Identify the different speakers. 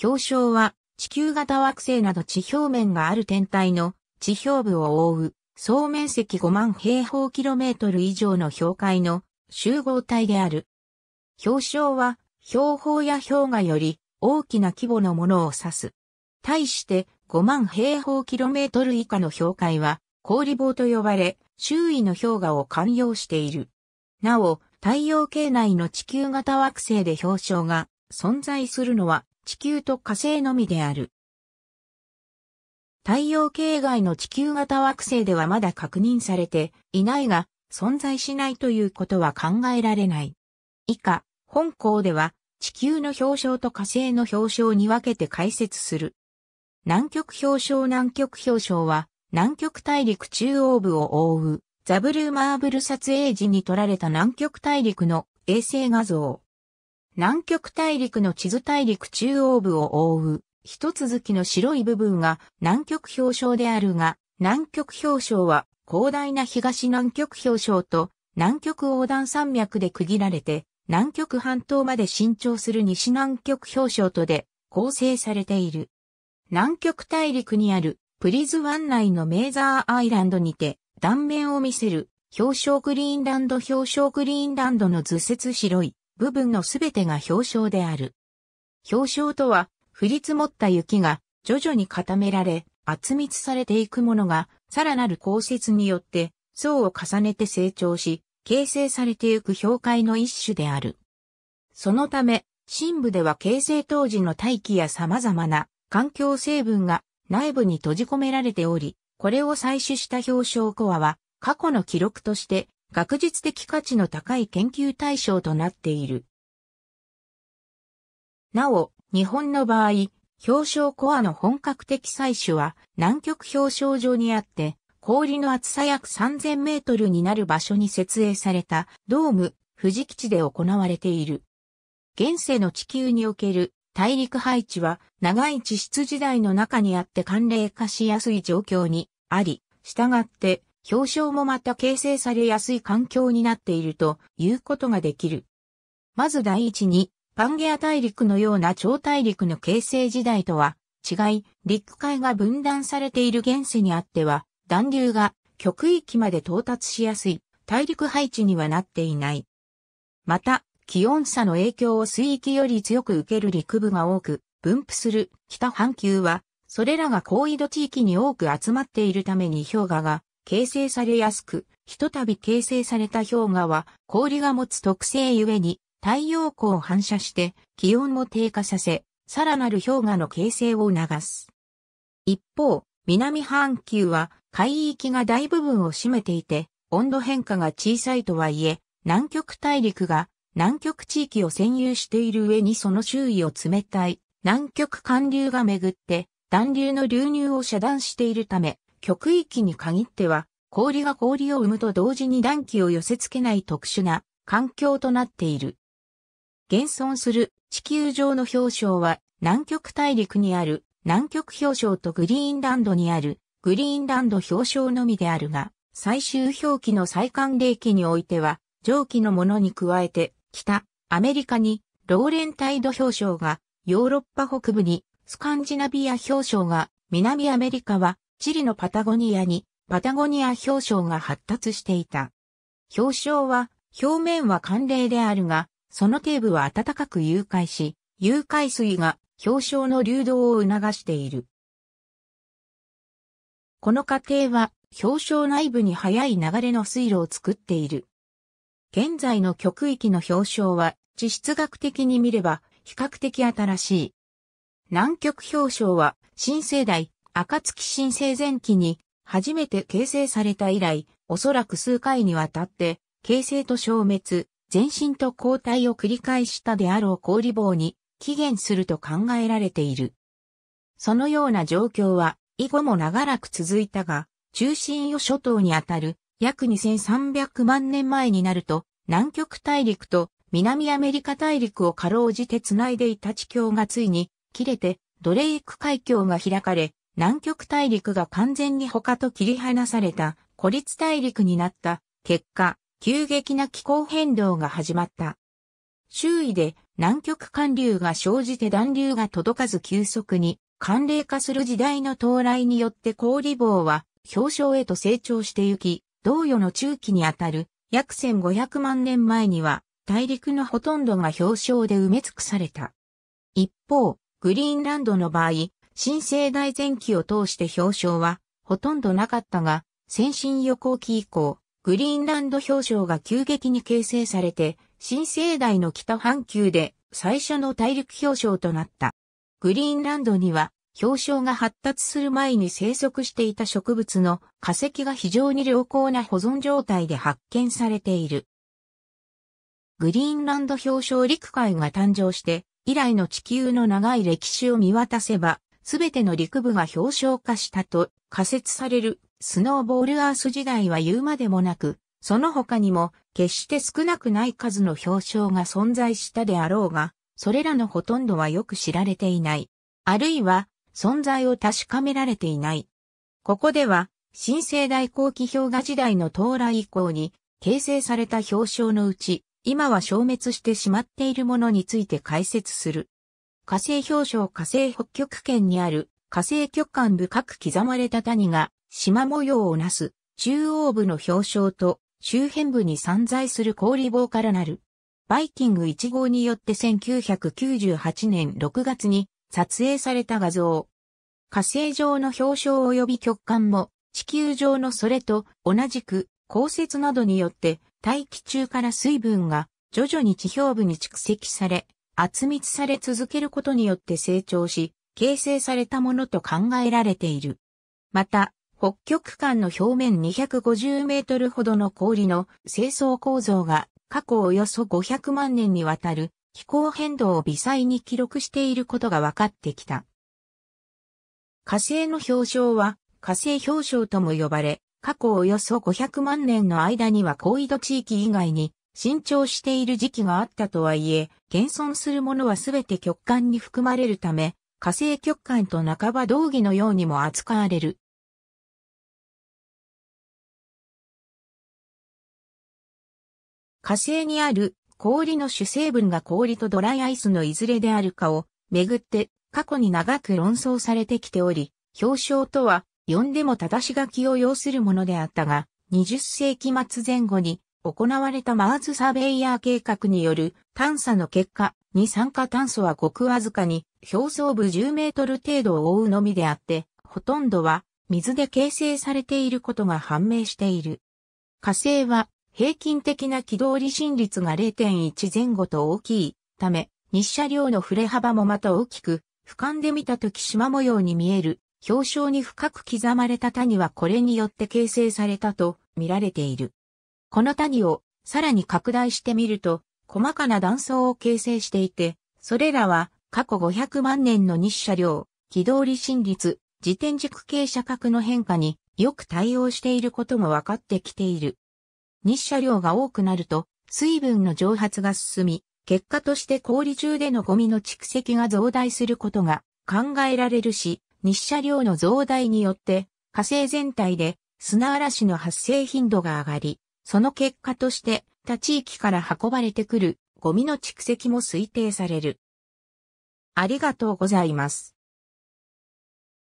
Speaker 1: 氷床は地球型惑星など地表面がある天体の地表部を覆う総面積5万平方キロメートル以上の氷塊の集合体である。氷床は標本や氷河より大きな規模のものを指す。対して5万平方キロメートル以下の氷塊は氷棒と呼ばれ周囲の氷河を寛容している。なお、太陽系内の地球型惑星で氷床が存在するのは地球と火星のみである。太陽系外の地球型惑星ではまだ確認されていないが、存在しないということは考えられない。以下、本校では地球の表彰と火星の表彰に分けて解説する。南極表彰南極表彰は南極大陸中央部を覆うザブルーマーブル撮影時に撮られた南極大陸の衛星画像。南極大陸の地図大陸中央部を覆う、一続きの白い部分が南極氷床であるが、南極氷床は広大な東南極氷床と南極横断山脈で区切られて、南極半島まで伸長する西南極氷床とで構成されている。南極大陸にあるプリズ湾内のメーザーアイランドにて断面を見せる氷床グリーンランド氷床グリーンランドの図説白い部分のすべてが氷床である。氷床とは、降り積もった雪が徐々に固められ、厚密されていくものが、さらなる降雪によって、層を重ねて成長し、形成されていく氷塊の一種である。そのため、深部では形成当時の大気や様々な環境成分が内部に閉じ込められており、これを採取した氷床コアは過去の記録として学術的価値の高い研究対象となっている。なお、日本の場合、氷床コアの本格的採取は南極氷床上にあって、氷の厚さ約3000メートルになる場所に設営されたドーム、富士基地で行われている。現世の地球における大陸配置は長い地質時代の中にあって寒冷化しやすい状況にあり、従って氷床もまた形成されやすい環境になっているということができる。まず第一に、パンゲア大陸のような超大陸の形成時代とは違い、陸海が分断されている現世にあっては、暖流が極域まで到達しやすい大陸配置にはなっていない。また、気温差の影響を水域より強く受ける陸部が多く、分布する北半球は、それらが高緯度地域に多く集まっているために氷河が形成されやすく、ひとたび形成された氷河は氷が持つ特性ゆえに太陽光を反射して気温を低下させ、さらなる氷河の形成を促す。一方、南半球は海域が大部分を占めていて、温度変化が小さいとはいえ、南極大陸が南極地域を占有している上にその周囲を冷たい南極寒流が巡って暖流の流入を遮断しているため、極域に限っては、氷が氷を生むと同時に暖気を寄せ付けない特殊な環境となっている。現存する地球上の氷床は南極大陸にある南極氷床とグリーンランドにあるグリーンランド氷床のみであるが、最終氷期の再寒冷期においては、上記のものに加えて、北、アメリカにローレンタイド氷床が、ヨーロッパ北部にスカンジナビア氷床が、南アメリカはチリのパタゴニアにパタゴニア氷床が発達していた。氷床は表面は寒冷であるが、その底部は暖かく融解し、融解水が氷床の流動を促している。この過程は氷床内部に速い流れの水路を作っている。現在の極域の氷床は地質学的に見れば比較的新しい。南極氷床は新世代暁新生前期に初めて形成された以来、おそらく数回にわたって、形成と消滅、前進と後退を繰り返したであろう氷棒に起源すると考えられている。そのような状況は、以後も長らく続いたが、中心与諸島にあたる約2300万年前になると、南極大陸と南アメリカ大陸をかろうじて繋いでいた地峡がついに切れてドレイク海峡が開かれ、南極大陸が完全に他と切り離された孤立大陸になった結果、急激な気候変動が始まった。周囲で南極寒流が生じて暖流が届かず急速に寒冷化する時代の到来によって氷棒は氷床へと成長してゆき、同様の中期にあたる約1500万年前には大陸のほとんどが氷床で埋め尽くされた。一方、グリーンランドの場合、新生代前期を通して表彰はほとんどなかったが、先進予行期以降、グリーンランド表彰が急激に形成されて、新生代の北半球で最初の大陸表彰となった。グリーンランドには、表彰が発達する前に生息していた植物の化石が非常に良好な保存状態で発見されている。グリーンランド表彰陸海が誕生して、以来の地球の長い歴史を見渡せば、すべての陸部が表彰化したと仮説されるスノーボールアース時代は言うまでもなく、その他にも決して少なくない数の表彰が存在したであろうが、それらのほとんどはよく知られていない。あるいは存在を確かめられていない。ここでは、新生代後期氷河時代の到来以降に形成された表彰のうち、今は消滅してしまっているものについて解説する。火星氷床火星北極圏にある火星極寒深く刻まれた谷が島模様をなす中央部の氷床と周辺部に散在する氷棒からなる。バイキング1号によって1998年6月に撮影された画像。火星上の氷床及び極寒も地球上のそれと同じく降雪などによって大気中から水分が徐々に地表部に蓄積され圧密され続けることによって成長し、形成されたものと考えられている。また、北極間の表面250メートルほどの氷の清掃構造が過去およそ500万年にわたる気候変動を微細に記録していることが分かってきた。火星の氷床は火星氷床とも呼ばれ、過去およそ500万年の間には高緯度地域以外に伸長している時期があったとはいえ、現存するものはすべて極寒に含まれるため、火星極寒と半ば同義のようにも扱われる。火星にある氷の主成分が氷とドライアイスのいずれであるかをめぐって過去に長く論争されてきており、表彰とは呼んでも正し書きを要するものであったが、20世紀末前後に行われたマーズサベイヤー計画による探査の結果、二酸化炭素はごくわずかに表層部10メートル程度を覆うのみであって、ほとんどは水で形成されていることが判明している。火星は平均的な軌道離心率が0.1前後と大きいため、日射量の振れ幅もまた大きく、俯瞰で見た時縞模様に見える表彰に深く刻まれた谷はこれによって形成されたと見られている。この谷をさらに拡大してみると、細かな断層を形成していて、それらは過去500万年の日射量、軌道離心率、自転軸傾斜角の変化によく対応していることも分かってきている。日射量が多くなると、水分の蒸発が進み、結果として氷中でのゴミの蓄積が増大することが考えられるし、日射量の増大によって火星全体で砂嵐の発生頻度が上がり、その結果として、他地域から運ばれてくるゴミの蓄積も推定される。ありがとうございます。